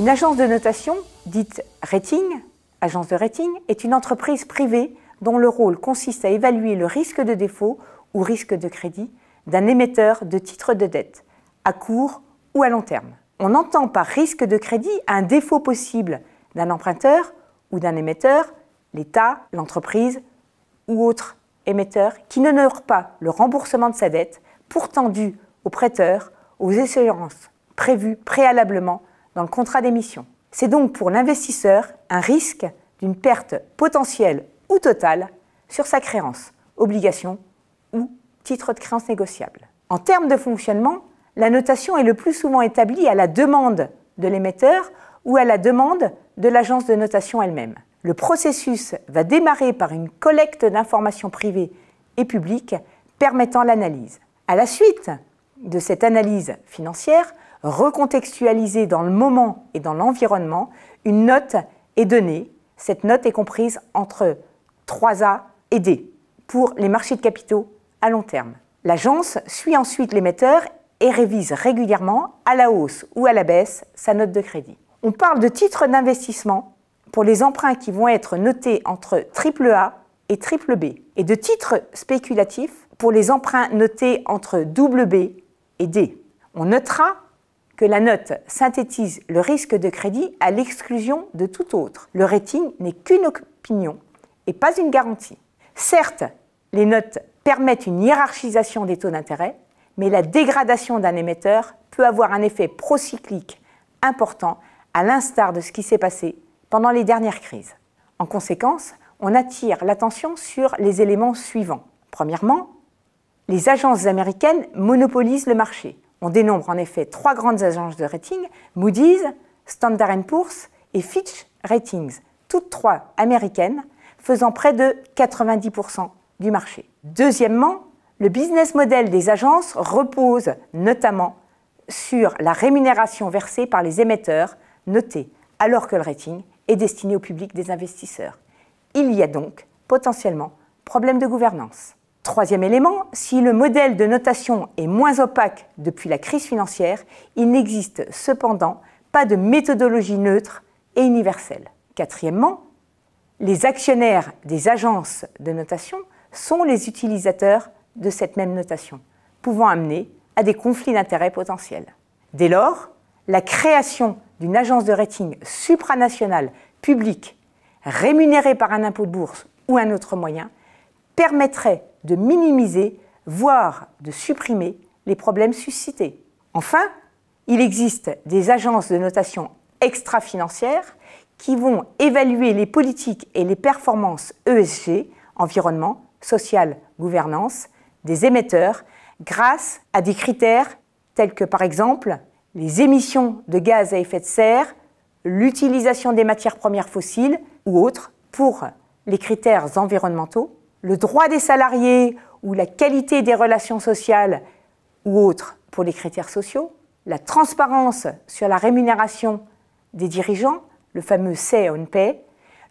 Une agence de notation, dite rating, agence de rating, est une entreprise privée dont le rôle consiste à évaluer le risque de défaut ou risque de crédit d'un émetteur de titres de dette, à court ou à long terme. On entend par risque de crédit un défaut possible d'un emprunteur ou d'un émetteur, l'État, l'entreprise ou autre émetteur, qui n'honore pas le remboursement de sa dette, pourtant due au prêteur, aux échéances prévues préalablement dans le contrat d'émission. C'est donc pour l'investisseur un risque d'une perte potentielle ou totale sur sa créance, obligation ou titre de créance négociable. En termes de fonctionnement, la notation est le plus souvent établie à la demande de l'émetteur ou à la demande de l'agence de notation elle-même. Le processus va démarrer par une collecte d'informations privées et publiques permettant l'analyse. À la suite de cette analyse financière, recontextualisée dans le moment et dans l'environnement, une note est donnée. Cette note est comprise entre 3A et D pour les marchés de capitaux à long terme. L'agence suit ensuite l'émetteur et révise régulièrement à la hausse ou à la baisse sa note de crédit. On parle de titres d'investissement pour les emprunts qui vont être notés entre AAA et triple B et de titres spéculatifs pour les emprunts notés entre B et D. On notera que la note synthétise le risque de crédit à l'exclusion de tout autre. Le rating n'est qu'une opinion et pas une garantie. Certes, les notes permettent une hiérarchisation des taux d'intérêt, mais la dégradation d'un émetteur peut avoir un effet procyclique important, à l'instar de ce qui s'est passé pendant les dernières crises. En conséquence, on attire l'attention sur les éléments suivants. Premièrement, les agences américaines monopolisent le marché. On dénombre en effet trois grandes agences de rating, Moody's, Standard Poor's et Fitch Ratings, toutes trois américaines, faisant près de 90% du marché. Deuxièmement, le business model des agences repose notamment sur la rémunération versée par les émetteurs notés, alors que le rating est destiné au public des investisseurs. Il y a donc potentiellement problème de gouvernance. Troisième élément, si le modèle de notation est moins opaque depuis la crise financière, il n'existe cependant pas de méthodologie neutre et universelle. Quatrièmement, les actionnaires des agences de notation sont les utilisateurs de cette même notation, pouvant amener à des conflits d'intérêts potentiels. Dès lors, la création d'une agence de rating supranationale publique rémunérée par un impôt de bourse ou un autre moyen permettrait de minimiser, voire de supprimer les problèmes suscités. Enfin, il existe des agences de notation extra-financières qui vont évaluer les politiques et les performances ESG, environnement, social, gouvernance, des émetteurs grâce à des critères tels que par exemple les émissions de gaz à effet de serre, l'utilisation des matières premières fossiles ou autres pour les critères environnementaux le droit des salariés ou la qualité des relations sociales ou autres pour les critères sociaux, la transparence sur la rémunération des dirigeants, le fameux say on pay,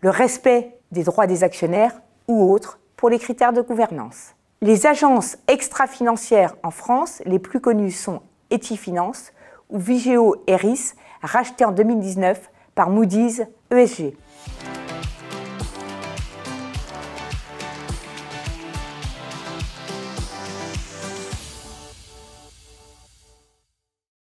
le respect des droits des actionnaires ou autres pour les critères de gouvernance. Les agences extra-financières en France, les plus connues sont Etifinance ou Vigeo Eris, rachetées en 2019 par Moody's ESG.